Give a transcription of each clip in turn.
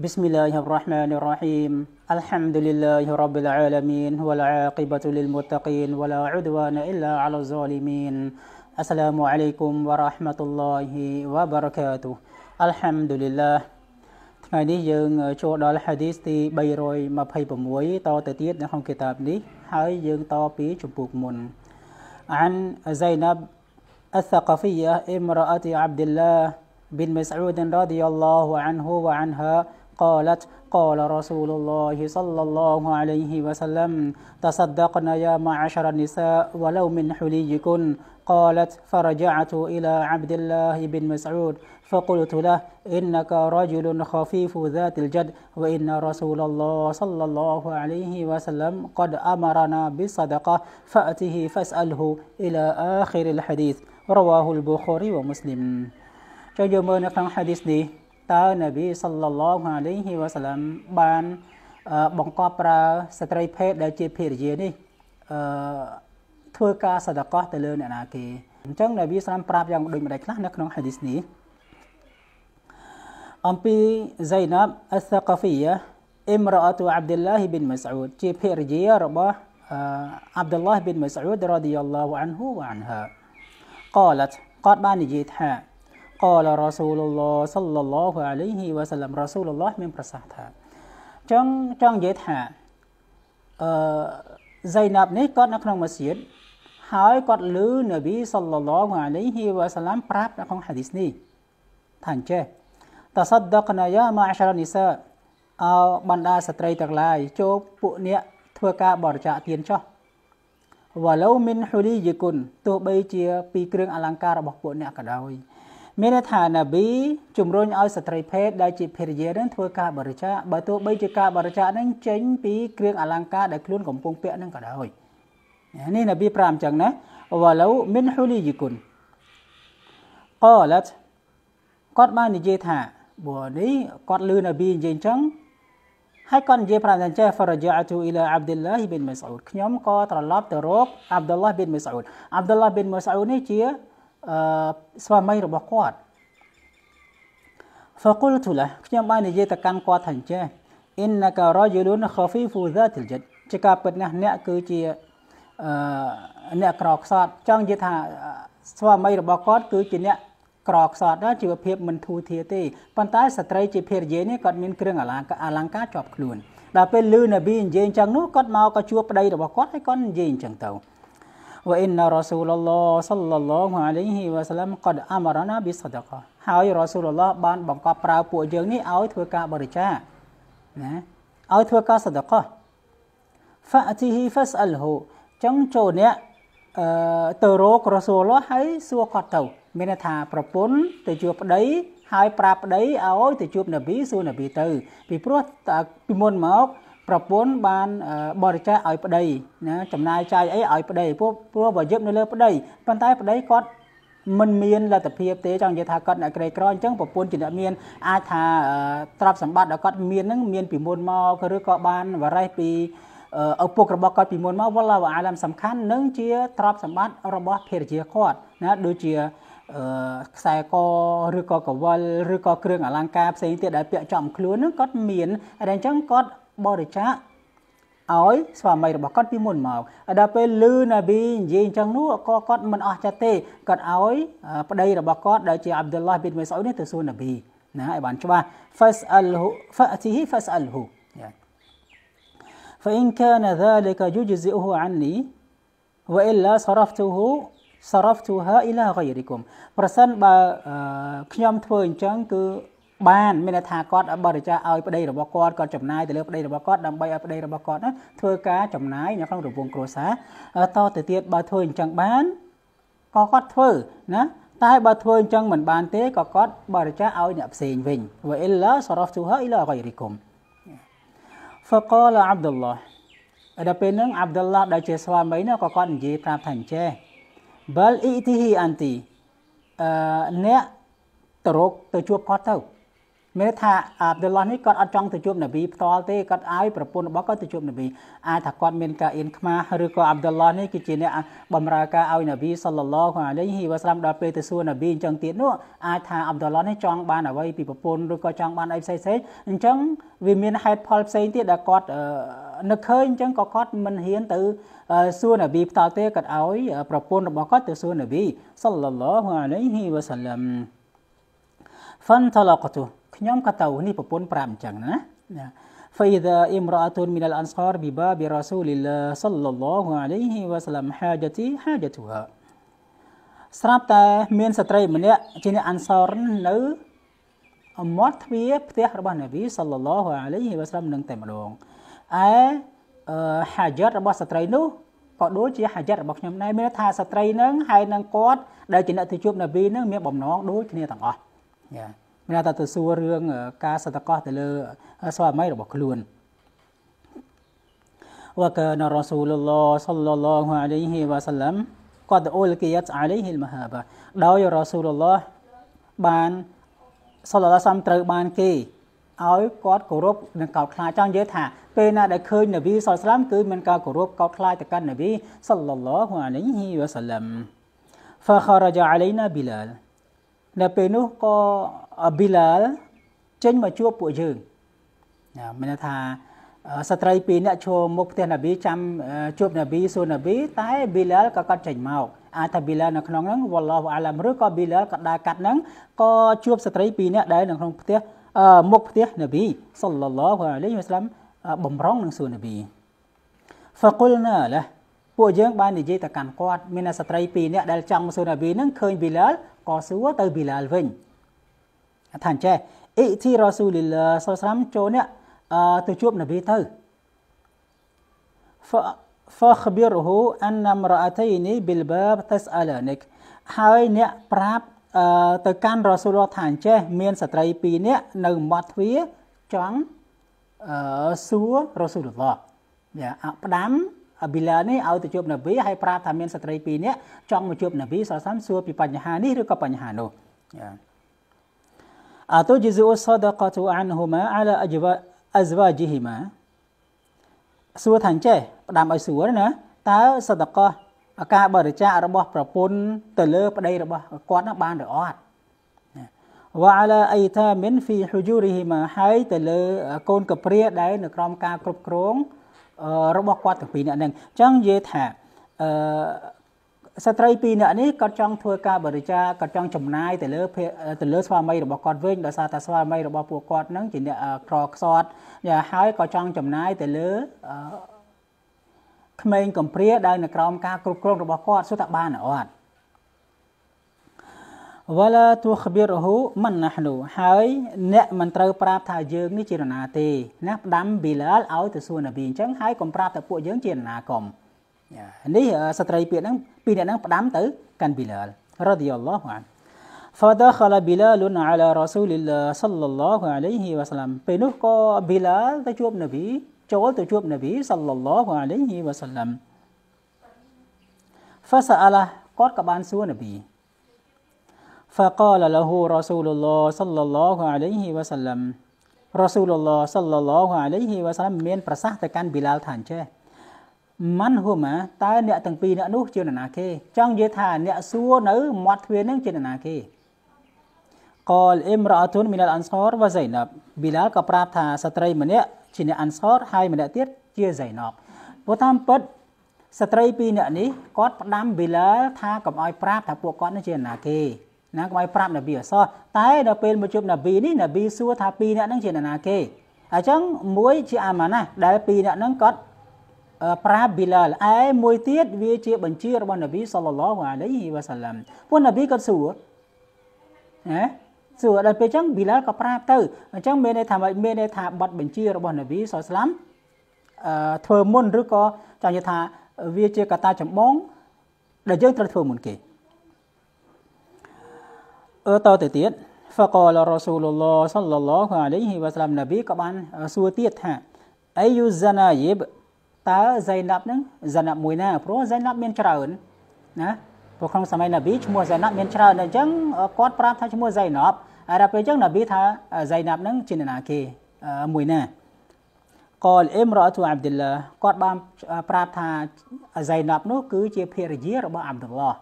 بسم الله الرحمن الرحيم الحمد لله رب العالمين والعاقبة للمتقين ولا عدوان إلا على الظالمين السلام عليكم ورحمة الله وبركاته الحمد لله chụp buộc តទៅទៀតនៅកនងគតាបនេះហើយយើងតពជពកមន عن زينب الثقفية امرأة عبد الله بن مسعود رضي الله عنه وعنها قالت قال رسول الله صلى الله عليه وسلم تصدقنا يا معشر النساء ولو من حليكن قالت فرجعت إلى عبد الله بن مسعود فقلت له إنك رجل خفيف ذات الجد وإن رسول الله صلى الله عليه وسلم قد أمرنا بالصدقة فأته فاسأله إلى آخر الحديث رواه البخاري ومسلم จะยมเบอร์นะครับฮะดิษนี้តើនប៊ីសល្លឡោះអាឡៃហ៊ីវ៉ាសាឡាំបានបង្កប់ប្រើស្ត្រីភេទដែលជាភរិយានេះអឺធ្វើការសដកោះទៅលើអ្នកណាគេអញ្ចឹងនប៊ីសាឡាំប្រាប់យ៉ាងដូចម្ដេចខ្លះនៅក្នុងហាឌីសនេះអំពី Zainab al-Thaqafiyya អ៊ីមរ៉ាអតុអាប់ឌុលឡាហ៊ីប៊ីនម៉ាស្អ៊ូដជាភរិយារបស់អាប់ឌុលឡាហ៊ីប៊ីនម៉ាស្អ៊ូដរ៉ាឌីយ៉ាឡោះអានហ៊ូវអានហា قالت គាត់បាននិយាយថាកលរ៉ាស៊ូលឡោសលឡោហអាឡៃហ៊ីវ៉ាសាឡាំរ៉ាស៊ូលឡោមានប្រសាសន៍ថាចង់ចង់និយាយថាអឺសៃណាប់នេះគាត់នៅក្នុងម៉ាស៊ីនហើយគាត់លឺនប៊ីសលឡោអាឡៃហ៊ីវ៉ាសាឡាំប្រាប់នៅក្នុងហាឌីសនេះថាអញ្ចេះតសដកណាយាម៉ាអសារនីសាអោបណ្ដាស្ត្រីទាំងឡាយចូលពួកអ្នកធ្វើការបរិច្ចាគទានចោះវឡូមិនហ៊ូលីយគុណទោះបីជា ពីគ្រឿងអលង្ការរបស់ពួកអ្នកក៏ដោយមានន័យថាណាប៊ីជំរុញឲ្យស្ត្រីភេទដែលជាភរិយានឹងធ្វើការបរិច្ចាគបើទោះបីជាការបរិច្ចាគនឹងចេញ ពីគ្រឿងអលង្ការដែលខ្លួនកំពុងពាក់នឹងក៏ដោយនេះណាប៊ី5អញ្ចឹងណាវ៉ាឡូមិនហ៊ូលីយីគុនកលាត់គាត់បាននិយាយថាបើនេះគាត់លឺណាប៊ីនិយាយអញ្ចឹងហើយគាត់និយាយប្រាប់ថាចេះ فرجعت الى عبد الله بن مسعود ខ្ញុំក៏ត្រឡប់ទៅរក عبد الله بن مسعود عبد الله بن مسعود នេះជាអឺស្វាមីរបស់គាត់ فقلت له ខ្ញុំបាននិយាយទៅកាន់គាត់ថាអញ្ចេះ innaka rajulun khafifu dhatil jadd ជាការពិតណាស់អ្នកគឺជាអឺអ្នកក្រខ្សត់ចង់និយាយថា ស្វាមីរបស់គាត់គឺជាអ្នកក្រខ្សត់ដែរជីវភាពមិនធូរធារទេប៉ុន្តែស្ត្រីជាភរិយានេះគាត់មានគ្រឿងអលង្ការអលង្ការជាប់ខ្លួនដល់ពេលលឺនប៊ីនិយាយអញ្ចឹងនោះគាត់មកក៏ជួបប្តីរបស់គាត់ហើយគាត់និយាយអញ្ចឹងទៅ وإن رسول الله صلى الله عليه وسلم قد أمرنا بالصدقة ហើយរ៉ាស៊ូលឡោះបានបង្កប់ប្រើពួកយើងនេះឲ្យធ្វើការបរិច្ចាគណាឲ្យធ្វើការសដកោះ فأته فاسأله ចឹងចូលអ្នកអឺទៅរករ៉ាស៊ូលឡោះហើយសួរគាត់ទៅមានន័យថាប្រពន្ធទៅជួបប្តីហើយប្រាប់ប្តីឲ្យទៅជួបនប៊ីសួរនប៊ីទៅពីព្រោះពីមុនមកប្រពន្ធបានបរិច្ចាគឲ្យប្តីណាចំណាយចាយអីឲ្យប្តីព្រោះព្រោះបើយឹបនៅលើប្តីប៉ុន្តែប្តីគាត់មិនមានលទ្ធភាពទេចង់និយាយថាគាត់អ្នកក្រីក្រអញ្ចឹងប្រពន្ធជាអ្នកមានអាចថាទ្រព្យសម្បត្តិរបស់គាត់មាននឹងមានពីមុនមកឬក៏បានវរេះពីឪពុករបស់គាត់ពីមុនមកវល់អាឡាមសំខាន់នឹងជាទ្រព្យសម្បត្តិរបស់ភរិយាគាត់ណាដូចជាខ្សែកឬក៏កវលឬក៏គ្រឿងអលង្ការផ្សេងទៀតដែលពាក់ចំខ្លួនហ្នឹងគាត់មានតែអញ្ចឹងគាត់បរិច្ចាគឲ្យស្វាមីរបស់គាត់ពីមុនមកដល់ពេលលឺណាប៊ីនិយាយអញ្ចឹងនោះក៏គាត់មិនអស់ចិត្តទេគាត់ឲ្យប្តីរបស់គាត់ដែលជាអាប់ឌុលឡាហ៊ីប៊ីនមេសអ៊ូនេះទៅសួរណាប៊ីណាឲ្យបានច្បាស់ فاسأله فأتيه فاسأله فإن كان ذلك يجزئه عني وإلا صرفته صرفتها إلى غيركم ប្រសិនបើខ្ញុំធ្វើអញ្ចឹងគឺបានមានន័យថាគាត់បរិច្ចាគឲ្យប្តីរបស់គាត់គាត់ចំណាយទៅលើប្តីរបស់គាត់ដើម្បីឲ្យប្តីរបស់គាត់ណាធ្វើការចំណាយនៅក្នុងរង្វង់គ្រួសារតទៅទៀតបើធ្វើអញ្ចឹងបានក៏គាត់ធ្វើណាតែបើធ្វើអញ្ចឹងមិនបានទេក៏គាត់បរិច្ចាគឲ្យអ្នកផ្សេងវិញវអ៊ីឡាសរ៉ហ្វទូហាអ៊ីឡាហ្គៃរីគុមហ្វកលអាប់ឌុលឡាដល់ពេលហ្នឹងអាប់ឌុលឡាដែលជាស្វាមីនោះក៏គាត់និយាយប្រាប់ថាអញ្ចេះបលអ៊ីទីហ៊ីអានទីអឺអ្នកទៅរកទៅជួបគាត់ទៅមានថាអាប់ឌុលឡោះនេះគាត់អត់ចង់ទៅជួបនប៊ីផ្ទាល់ទេគាត់ឲ្យ ប្រពន្ធរបស់គាត់ទៅជួបនប៊ីអាចថាគាត់មានការអៀនខ្មាសឬក៏អាប់ឌុលឡោះនេះគឺជាអ្នកបំរើការឲ្យនប៊ីសល្លឡោះអាឡៃហ៊ីវ៉ាស្លាមដល់ពេលទៅសួរនប៊ីអញ្ចឹងទៀតនោះអាចថាអាប់ឌុលឡោះនេះចង់បានអ្វីពីប្រពន្ធឬក៏ចង់បានអីផ្សេងផ្សេងអញ្ចឹងវាមានហេតុផលផ្សេងទៀតដែលគាត់នឹកឃើញអញ្ចឹងក៏គាត់មិនហ៊ានទៅសួរនប៊ីផ្ទាល់ទេគាត់ឲ្យប្រពន្ធរបស់គាត់ទៅសួរនប៊ីសល្លឡោះអាឡៃហ៊ីវ៉ាស្លាម فانطلقته ខ្ញុំក៏ទៅនេះប្រពន្ធប្រាប់អញ្ចឹងណាណា فإذا امرأة من الأنصار بباب رسول الله صلى الله عليه وسلم حاجتي حاجتها ស្រាប់តែមានស្ត្រីម្នាក់ជាអ្នកអានសរនៅមាត់ទ្វារផ្ទះរបស់នប៊ីសល្លឡោះអាឡៃហ៊ីវ៉ាសាឡាមនឹងតែម្ដងឯហាយ៉ាត់របស់ស្ត្រីនោះក៏ដូចជាហាយ៉ាត់របស់ខ្ញុំដែរមានថាស្ត្រីនឹងហើយនឹងគាត់ដែលជាអ្នកទៅជួបនប៊ីនឹងមានបំណងដូចគ្នាទាំងអស់យ៉ាមានថាទៅសួររឿងការសតកោះទៅលើស្វាមីរបស់ខ្លួនវកានរ៉ាស៊ូលឡោះសល្លឡោះអាឡៃហ៊ីវ៉ាសាឡាំកតអ៊ូលគីយ៉ាតអាឡៃហ៊ីលមហាបាដោយរ៉ាស៊ូលឡោះបានសល្លឡោះសាំត្រូវបាន គេឲ្យគាត់គោរពនិងកោតខ្លាចចង់និយាយថា ពេលណាដែលឃើញនប៊ីសល្លឡាំគឺមានការគោរពកោតខ្លាចទៅកាន់នប៊ីសល្លឡោះអាឡៃហ៊ីវ៉ាសាឡាំ فخرج علينا بلال នៅពេលនោះក៏ប៊ីឡាលចេញមកជួបពួកយើងណាមានថាស្ត្រីពីរនាក់ឈរមុខផ្ទះនប៊ីចាំជួបនប៊ីសួរនប៊ីតែប៊ីឡាលក៏កាត់ចេញមកអាចថាប៊ីឡាលនៅក្នុងហ្នឹងវ៉ាឡោះអាឡាមឬក៏ប៊ីឡាលក៏ដើរកាត់ហ្នឹងក៏ជួបស្ត្រីពីរនាក់ដែរនៅក្នុងផ្ទះមុខផ្ទះនប៊ីសល្លឡោះអាឡៃវ៉ាសឡាមបំរុងនឹងសួរនប៊ីហ្វកុលណាឡាពួកយើងបាននិយាយទៅកាន់គាត់មានស្ត្រីពីរនាក់ដែលចង់សូណាប៊ីនឹងឃើញប៊ីឡាលក៏សួរទៅប៊ីឡាលវិញថាអញ្ចេះអ៊ីធីរ៉ាស៊ូលីឡាសសាំចូលនេះអឺទៅជួបនប៊ីទៅ فخبره ان امراتين بالباب تسالنك ហើយអ្នកប្រាប់ទៅកាន់រ៉ាស៊ូលថាអញ្ចេះ មានស្ត្រីពីរនាក់នៅមាត់ទ្វារចង់អឺសួររ៉ាស៊ូលឡោះយ៉ាផ្ដាំអាប៊ីឡានេះឲ្យទៅជួបនប៊ីហើយប្រាប់ថាមានស្ត្រីពីរនាក់ចង់មកជួបនប៊ីសល់សាំសួរពីបញ្ហានេះឬក៏បញ្ហានោះអតុជិសុសដកតអានហ៊ូម៉ាអាឡាអជវ៉ាអស្វាជីហ៊ីម៉ាសួរថាអញ្ចេះផ្ដាំឲ្យសួរណាតើសដកការបរិច្ចាគរបស់ ប្រពន្ធទៅលើប្តីរបស់គាត់នោះបានឬអត់វ៉ាឡាអៃតាមិនហ្វីហ៊ូជូរីហ៊ីម៉ាហើយទៅលើកូនកព្រាដែលនៅក្រោមការគ្រប់គ្រងរបស់គាត់ទាំងពីរនាក់ហ្នឹងអញ្ចឹងនិយាយថាអឺស្ត្រីពីរនាក់នេះគាត់ចង់ធ្វើការបរិច្ចាគគាត់ចង់ចំណាយទៅលើទៅលើស្វាមីរបស់គាត់វិញដោយសារតែស្វាមីរបស់ពួកគាត់ហ្នឹងជាអ្នកក្រខ្សត់ហើយក៏ចង់ចំណាយទៅលើក្មេងកំព្រាដែលនៅក្រោមការគ្រប់គ្រងរបស់គាត់សុទ្ធតែបានអត់វ៉ាឡាទូខប៊ីរហ៊ូម៉ាន់ណាហ្នូហើយអ្នកមិនត្រូវប្រាប់ថាយើងនេះជានរណាទេណាផ្ដាំប៊ីឡាលឲ្យទៅសួរនប៊ីអញ្ចឹងហើយកុំប្រាប់តែពួកយើងជានរណាកុំនេះស្ត្រីពាក្យហ្នឹងពីអ្នកហ្នឹងផ្ដាំទៅកាន់ប៊ីឡាលរ៉ាឌីយ៉ាឡោះអាន فدخل بلال على رسول الله صلى الله عليه وسلم ពេលនោះក៏ بلال ទៅជួបនប៊ីចូលទៅជួបនប៊ី صلى الله عليه وسلم فسأله គាត់ក៏បានសួរនប៊ី فقال له رسول الله صلى الله عليه وسلم រ៉ាស៊ូលឡោះសល្លឡោះអាឡៃហ៊ីវ៉ាសាឡាមមានប្រសាសន៍ទៅកាន់ប៊ីឡាលថាអញ្ចេះម៉ាន់ហូម៉ាតើអ្នកទាំងពីរអ្នកនោះជានរណាគេ ចង់និយាយថាអ្នកសួរនៅមាត់ទ្វារនឹងជានរណាគេកលអ៊ីមរ៉ាទុនមីណាល់អានសរវ៉ាហ្សៃណាប់ប៊ីឡាលក៏ប្រាប់ថាស្ត្រីម្នាក់ជាអ្នកអានសរហើយម្នាក់ទៀតជាហ្សៃណាប់ព្រោះតាមពិតស្ត្រីពីរអ្នកនេះគាត់ផ្ដាំប៊ីឡាលថាកុំឲ្យ ប្រាប់ថាពួកគាត់នឹងជានរណាគេណាកុំឲ្យប្រាប់នប៊ីអសតែដល់ពេលមកជួបនប៊ីនេះនប៊ីសួរថាពីរអ្នកហ្នឹងជាអ្នកណាគេអញ្ចឹងមួយជាអាម៉ាណាដែលពីរអ្នកហ្នឹងគាត់ប្រាប់ប៊ីឡាលឯមួយទៀតវាជាបញ្ជារបស់នប៊ីសល្លឡោះអាឡៃហ៊ីវ៉ាសាឡាំពួកនប៊ីគាត់សួរណាសួរដល់ពេលអញ្ចឹងប៊ីឡាលក៏ប្រាប់ទៅអញ្ចឹងមានន័យថាមានន័យថាប័ណ្ណបញ្ជារបស់នប៊ីសល្លឡោះអាឡៃហ៊ីវ៉ាសាឡាំធ្វើមុនឬក៏ចង់និយាយថាវាជាកតាចម្បងដែលយើងត្រូវធ្វើមុនគេអឺតទៅទៀត فقال رسول الله صلى الله عليه وسلم នប៊ីក៏បានសួរទៀតថាអាយុ زنايب តើ Zainab នឹង Zainab មួយណាព្រោះ Zainab មានច្រើនណាព្រោះក្នុងសម័យនប៊ីឈ្មោះ Zainab មានច្រើនអញ្ចឹងគាត់ប្រាប់ថាឈ្មោះ Zainab ហើយដល់ពេលអញ្ចឹងនប៊ីថា Zainab នឹងជាអ្នកណាគេមួយណា កលអ៊ីមរ៉ាទូអាប់ឌុលឡាគាត់បានប្រាប់ថា Zainab នោះ គឺជាភរិយារបស់អាប់ឌុលឡា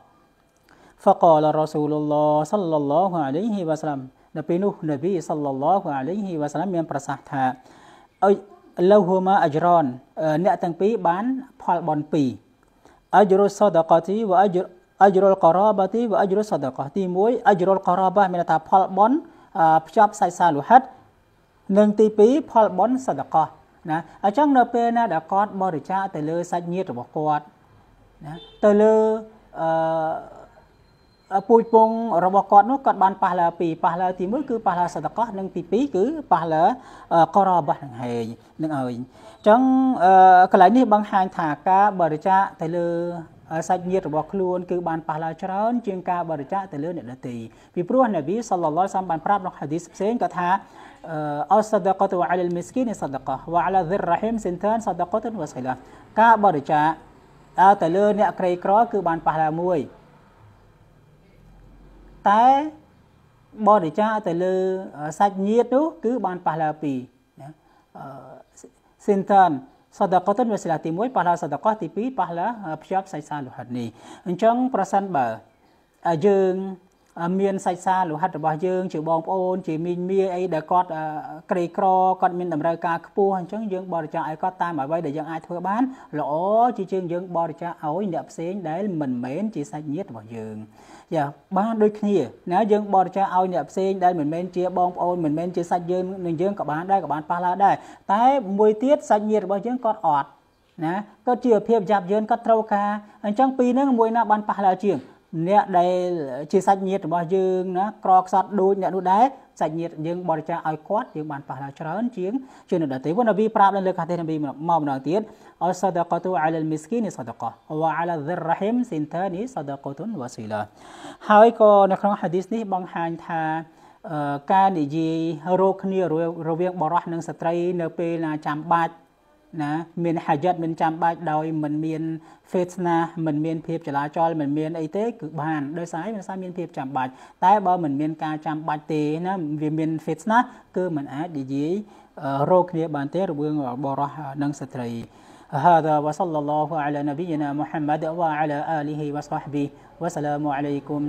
فقال رسول الله صلى الله عليه وسلم នៅពេលនោះនប៊ី sallallahu alaihi wasallam មានប្រសាសន៍ថាអុយលហូម៉ាអជ្រនអ្នកទាំងពីរបានផលបន់ពីរអជ្រុសដកទីវអជ្រអជ្រុលករ៉ាបាទីវអជ្រុសដកទី1អជ្រុលករ៉ាបាមានថាផលបន់ភ្ជាប់ខ្សែសាលោហិតនិងទី2ផលបន់សដកណាអញ្ចឹងនៅពេលណាដែលគាត់បរិច្ចាគទៅលើសាច់ញាតិរបស់គាត់ណាទៅលើអឺពូជពងរបស់គាត់នោះគាត់បានប៉ះឡាពីរប៉ះឡាទី1គឺប៉ះឡាសតកោះនិងទី2គឺប៉ះឡាកោររបស់នឹងហេងនឹងអើយអញ្ចឹងកន្លែងនេះបង្ហាញថាការបរិច្ចាគទៅលើសាច់ញាតិរបស់ខ្លួនគឺបានប៉ះឡាច្រើនជាងការបរិច្ចាគទៅលើអ្នកដទៃពីព្រោះនប៊ីសល្លឡោះសាមបានប្រាប់ក្នុងហាឌីសផ្សេងគាត់ថាអសដកតវ៉ាលមីស្គីនសដកវ៉ាឡាឌីរ៉ហ៊ីមសិនតានសដកតវ៉ាសីឡាការបរិច្ចាគតើទៅលើអ្នកក្រីក្រគឺបានប៉ះឡាមួយតែបរិច្ចាគទៅលើសាច់ញាតិនោះគឺបានប៉ះឡា2ណាសិនតានសដកតុនវេសឡាទី1ប៉ះឡាសដកទី2ប៉ះឡាភ្ជាប់សាច់សាលោហិតនេះអញ្ចឹងប្រសិនបើយើងមានសាច់សាលោហិតរបស់យើងជាបងប្អូនជាមីងមាអីដែលគាត់ក្រីក្រគាត់មានតម្រូវការខ្ពស់អញ្ចឹងយើងបរិច្ចាគឲ្យគាត់តាមអ្វីដែលយើងអាចធ្វើបានល្អជាជាងយើងបរិច្ចាគឲ្យអ្នកផ្សេងដែលមិនមែនជាសាច់ញាតិរបស់យើងយ៉ាបានដូចគ្នាណាយើងបរិច្ចាគឲ្យអ្នកផ្សេងដែលមិនមែនជាបងប្អូនមិនមែនជាសាច់យើងនឹងយើងក៏បានដែរក៏បានប៉ះឡើដែរតែមួយទៀតសាច់ញាតិរបស់យើងគាត់អត់ណាគាត់ជាភាពយ៉ាប់យឺនគាត់ត្រូវការអញ្ចឹងពីរហ្នឹងមួយណាបានប៉ះឡើជាងអ្នកដែល ជាសាច់ញាតិរបស់យើងណាក្រខ្សត់ដូចអ្នកនោះដែរសាច់ញាតិយើងបរិច្ចាគឲ្យគាត់យើងបានប៉ះដល់ច្រើនជាងជាអ្នកដទៃព្រោះនប៊ីប្រាប់នៅលើកាទេនប៊ីមកម្ដងទៀតអសដកតុអាលមីស្គីនសដកវ៉ាអាលឌិររ៉ហ៊ីមសិនតានីសដកតុនវ៉ាស៊ីឡាហើយក៏នៅក្នុងហាឌីសនេះបង្ហាញថាការនិយាយរោគគ្នារវាងបរិះនិងស្ត្រីនៅ ពេលណាចាំបាច់ណាមានហាយ័តមិនចាំបាច់ដោយមិនមានហ្វេសណាមិនមានភាពចលាចលមិនមានអីទេគឺបានដោយសារមិនសារមានភាពចាំបាច់តែបើមិនមានការចាំបាច់ទេណាវាមានហ្វេសណាគឺมันអាចនិយាយរកគ្នាបានទេរវាងបរោះនិងស្ត្រី هذا وصلى الله على نبينا محمد وعلى آله وصحبه وسلام عليكم